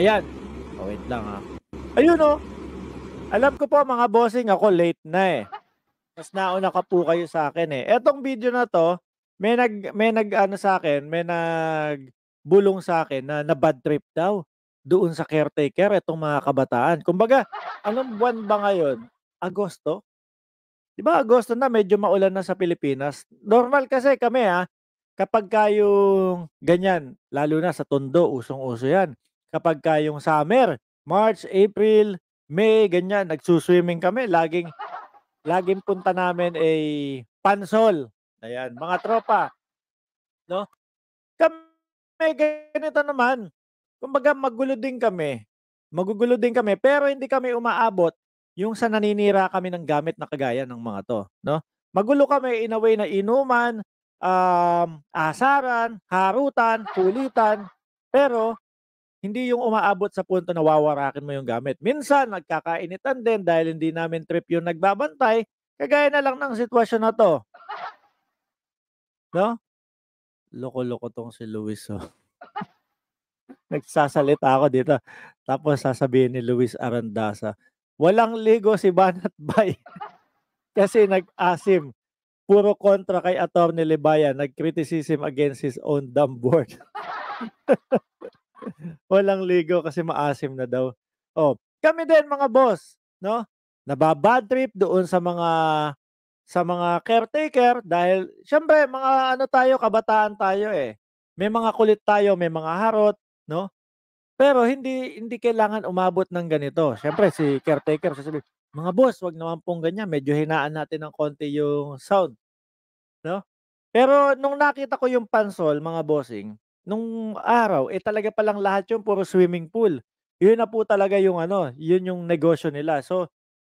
Ayan. Oh, wait lang ha. Ah. Ayun oh. Alam ko po mga bossing, ako late na eh. Mas nauna ka po kayo sa akin eh. Etong video na to, may nag may nag ano sa akin, may nag bulong sa akin na, na bad trip daw doon sa caretaker etong mga kabataan. Kumbaga, anong buwan ba ngayon? Agosto? 'Di ba Agosto na medyo maulan na sa Pilipinas. Normal kasi kami ha, ah. kapag kayong ganyan, lalo na sa Tondo, usong-uso 'yan kapag ka yung summer, March, April, May, ganyan, nagsuswimming kami. Laging, laging punta namin ay eh, pansol. Ayan, mga tropa. No? Kami, ganito naman. Kumbaga, magulo din kami. Magugulo din kami, pero hindi kami umaabot yung sa naninira kami ng gamit na kagaya ng mga to. No? Magulo kami in a way na inuman, um, asaran, harutan, kulitan, pero hindi yung umaabot sa punto na wawarakin mo yung gamit. Minsan, nagkakainitan din dahil hindi namin trip yung nagbabantay. Kagaya na lang ng sitwasyon na to. No? Loko-loko tong si Luis. Oh. Nagsasalita ako dito. Tapos sasabihin ni Luis Arandasa, walang ligo si Banat Bay. Kasi nag-asim. Puro kontra kay Atty. Libaya. Nag-criticism against his own dumb board. Walang ligo kasi maasim na daw. Oh, kami din mga boss, no? Nababad trip doon sa mga sa mga caretaker dahil syempre mga ano tayo, kabataan tayo eh. May mga kulit tayo, may mga harot, no? Pero hindi hindi kailangan umabot ng ganito. Syempre si caretaker sasabihin, mga boss, wag naman pong ganyan, medyo hinaan natin ng konti yung sound, no? Pero nung nakita ko yung pansol, mga bossing, Nung araw, eh talaga palang lahat yun puro swimming pool. Yun na po talaga yung ano, yun yung negosyo nila. So,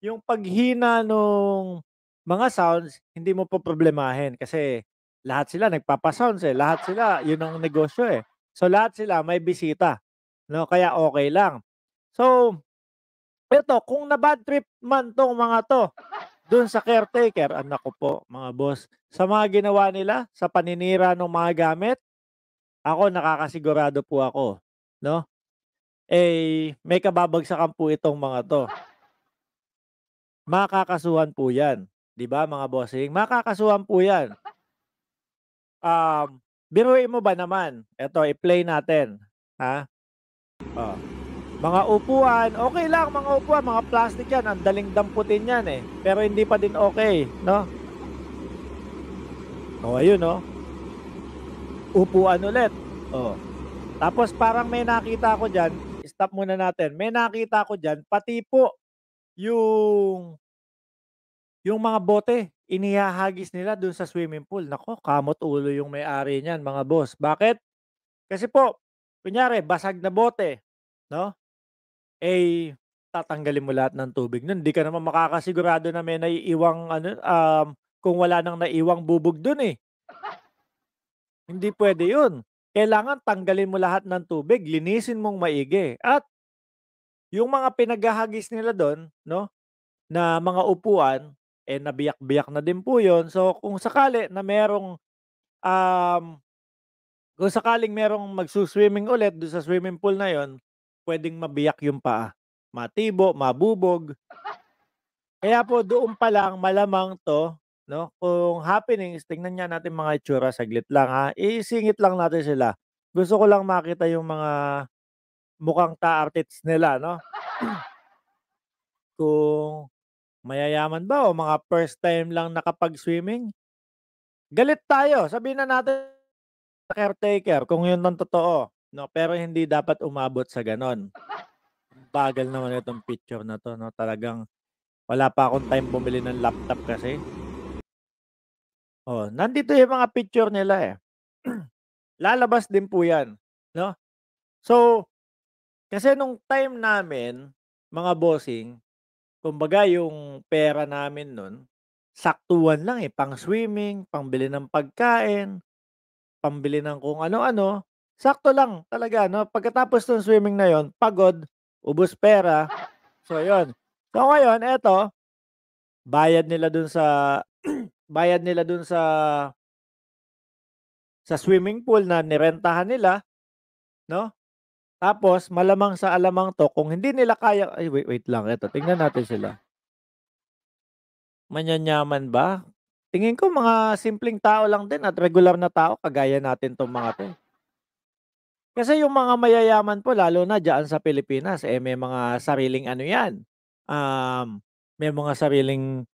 yung paghina nung mga sounds, hindi mo po problemahin kasi lahat sila nagpapasounds eh. Lahat sila, yun ang negosyo eh. So, lahat sila may bisita. No? Kaya okay lang. So, eto, kung na bad trip man tong mga to, doon sa caretaker, anak ko po, mga boss, sa mga ginawa nila, sa paninira ng mga gamit, ako, nakakasigurado po ako, no? Eh, may kababagsakan po itong mga to. Makakasuhan po yan. 'Di ba mga bossing? Makakasuhan po yan. Um, biruin mo ba naman? Ito, i-play natin. Ha? Oh. Mga upuan, okay lang mga upuan, mga plastic yan, ang daling damputin yan eh. Pero hindi pa din okay, no? Oh, ayun, no? Oh upuan ulit. Oh. Tapos parang may nakita ko diyan, stop muna natin. May nakita ko diyan pati po yung yung mga bote inihahagis nila doon sa swimming pool. Nako, kamot ulo yung may-ari niyan, mga boss. Bakit? Kasi po, kunyari, basag na bote, no? Eh, tatanggalin mo lahat ng tubig nun. Hindi ka naman makakasigurado na may naiiwang, ano, um, kung wala nang naiwang bubog dun eh. Hindi pwede yun. Kailangan tanggalin mo lahat ng tubig, linisin mong maigi. At yung mga pinaghahagis nila doon, no, na mga upuan, eh nabiyak-biyak na din po yun. So kung sakali na merong um, kung sakaling merong magsuswimming ulit doon sa swimming pool na yon, pwedeng mabiyak yung paa. Matibo, mabubog. Kaya po doon pa lang malamang to no? Kung happenings, tingnan niya natin mga itsura, saglit lang ha. Isingit lang natin sila. Gusto ko lang makita yung mga mukhang ta-artists nila, no? kung mayayaman ba o mga first time lang nakapag-swimming. Galit tayo. Sabihin na natin sa caretaker kung yun ang totoo. No, pero hindi dapat umabot sa ganon. Bagal naman itong picture na to. No? Talagang wala pa akong time bumili ng laptop kasi. Oh, nandito yung mga picture nila eh. Lalabas din po 'yan, no? So, kasi nung time namin, mga bossing, kumbaga yung pera namin nun, saktuan lang eh, pang swimming, pangbili ng pagkain, pambili ng kung ano-ano, sakto lang talaga, no? Pagkatapos ng swimming na yon pagod, ubos pera, so yon So ngayon, eto, bayad nila dun sa bayad nila dun sa sa swimming pool na nirentahan nila, no? Tapos malamang sa alamang to kung hindi nila kaya ay wait wait lang ito. Tingnan natin sila. Manyanyaman ba? Tingin ko mga simpleng tao lang din at regular na tao kagaya natin tong mga to. Kasi yung mga mayayaman po lalo na diyan sa Pilipinas eh may mga sariling ano yan. Um, may mga sariling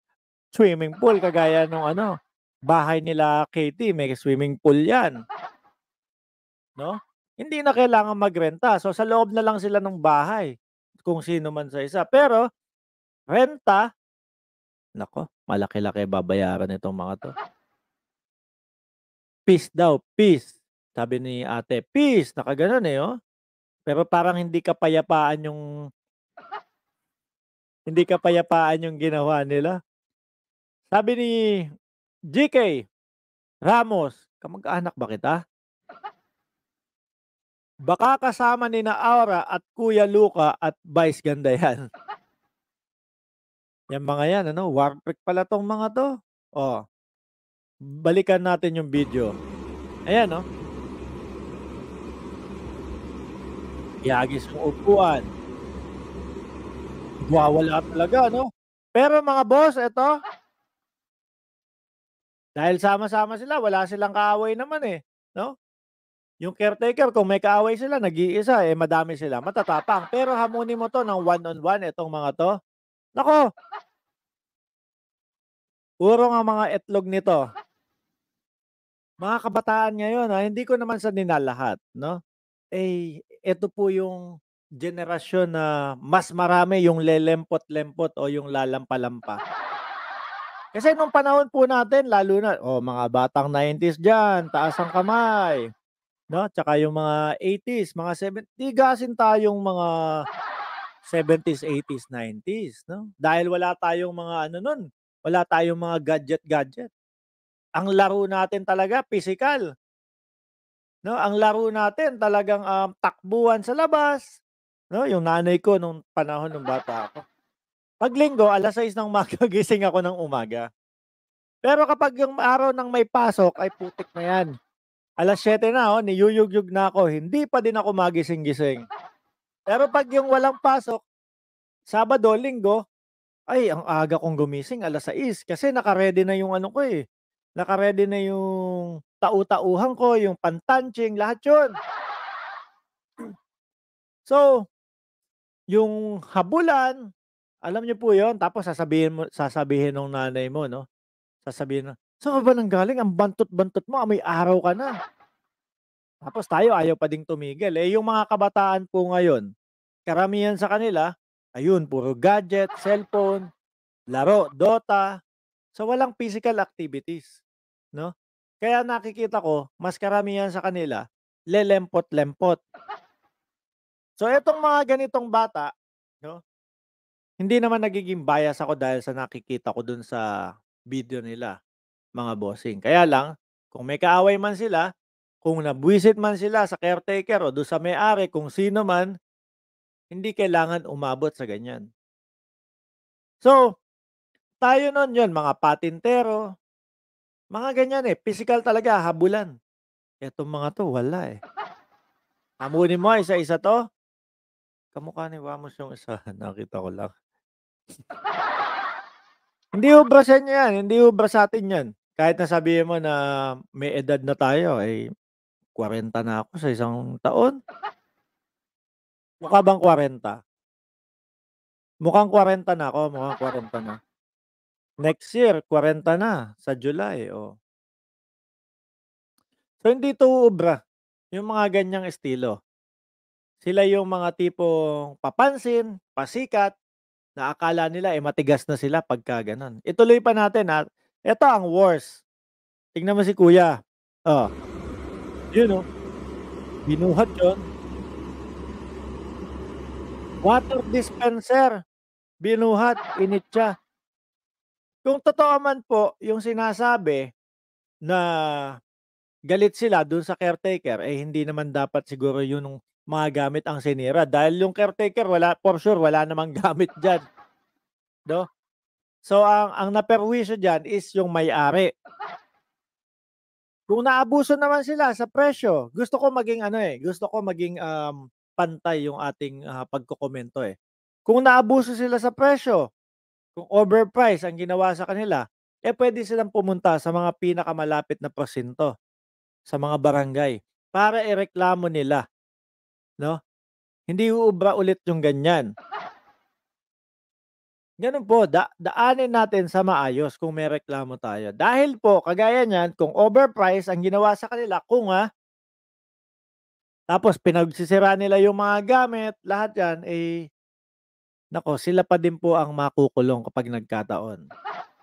swimming pool kagaya nung ano, bahay nila Katie, may swimming pool 'yan. No? Hindi na kailangan magrenta. So sa loob na lang sila ng bahay kung sino man sa isa. Pero renta nako, malaki-laki babayaran itong mga 'to. Peace daw, peace. Sabi ni ate, peace. Nakaganon eh, oh. Pero parang hindi kapayapaan yung hindi kapayapaan yung ginawa nila. Sabi ni GK Ramos, kamag-anak ba kita? Baka kasama ni na Aura at Kuya Luca at Vice Ganda yan. Yan mga yan, ano? Warpick pala tong mga to. Oh. Balikan natin yung video. Ayan, no? Oh. Iagis mo upuan. Wawala talaga, no? Pero mga boss, ito, dahil sama-sama sila, wala silang kaaway naman eh. No? Yung caretaker, kung may kaaway sila, nag-iisa, eh madami sila, matatapang. Pero hamunin mo to ng one-on-one, itong mga to. Nako! Urong ang mga etlog nito. Mga kabataan ngayon, ha, ah, hindi ko naman sa ninalahat, no? Eh, ito po yung generasyon na mas marami yung lelempot-lempot o yung lalampalampa. Kasi nung panahon po natin, lalo na, oh, mga batang 90s dyan, taas ang kamay. No? Tsaka yung mga 80s, mga 70s, tigasin tayong mga 70s, 80s, 90s. No? Dahil wala tayong mga ano nun, wala tayong mga gadget-gadget. Ang laro natin talaga, physical. No, ang laro natin talagang um, takbuhan sa labas. No, yung nanay ko nung panahon ng bata ako. Pag linggo, alas 6 ng umaga, ako ng umaga. Pero kapag yung araw nang may pasok, ay putik na yan. Alas 7 na, oh, niyuyugyug na ako. Hindi pa din ako magising-gising. Pero pag yung walang pasok, Sabado, Linggo, ay, ang aga kong gumising, alas 6. Kasi nakaredy na yung ano ko eh. Nakaredy na yung tau-tauhan ko, yung pantanching, lahat yun. So, yung habulan, alam niyo po 'yon tapos sasabihin mo sasabihin ng nanay mo 'no, sasabihin na, "Saan ka ba galing? Ang bantot-bantot mo, amoy araw ka na." Tapos tayo ayaw pa ding tumigil. Eh, yung mga kabataan po ngayon, karamihan sa kanila, ayun, puro gadget, cellphone, laro, Dota. So, walang physical activities, 'no? Kaya nakikita ko, mas karamihan sa kanila, lelempot-lempot. So, etong mga ganitong bata, 'no? Hindi naman nagiging bias ako dahil sa nakikita ko dun sa video nila, mga bossing. Kaya lang, kung may kaaway man sila, kung nabwisit man sila sa caretaker o doon sa may-ari, kung sino man, hindi kailangan umabot sa ganyan. So, tayo nun yun, mga patintero, mga ganyan eh, physical talaga, habulan. Etong mga to, wala eh. Hamunin mo isa-isa to, kamukha ni Wamos yung isa, nakita ko lang. Hindi ubra sa inyo yan? Hindi ubra sa atin yan? Kahit nasabihin mo na may edad na tayo, eh, 40 na ako sa isang taon. Mukha bang 40? Mukhang 40 na ako, mukhang 40 na. Next year, 40 na sa July. Oh. So, hindi to ubra. Yung mga ganyang estilo. Sila yung mga tipong papansin, pasikat, na akala nila eh matigas na sila pagka ganun. Ituloy pa natin at ah. Ito ang worst. Tingnan mo si Kuya. Oh. You oh. know, Binuhat yun. Water dispenser. Binuhat. Init siya. Kung totoo man po yung sinasabi na galit sila dun sa caretaker, eh hindi naman dapat siguro yun mga gamit ang sinira. Dahil yung caretaker, wala, for sure, wala namang gamit diyan. No? So, ang, ang naperwisyo diyan is yung may-ari. Kung naabuso naman sila sa presyo, gusto ko maging ano eh, gusto ko maging um, pantay yung ating uh, pagkokomento eh. Kung naabuso sila sa presyo, kung overpriced ang ginawa sa kanila, eh pwede silang pumunta sa mga pinakamalapit na presinto, sa mga barangay, para ireklamo nila 'no? Hindi uubra ulit yung ganyan. Ganun po, da daanin natin sa maayos kung may reklamo tayo. Dahil po, kagaya niyan, kung overpriced ang ginawa sa kanila, kung ha, ah, tapos pinagsisira nila yung mga gamit, lahat yan, eh, nako, sila pa din po ang makukulong kapag nagkataon.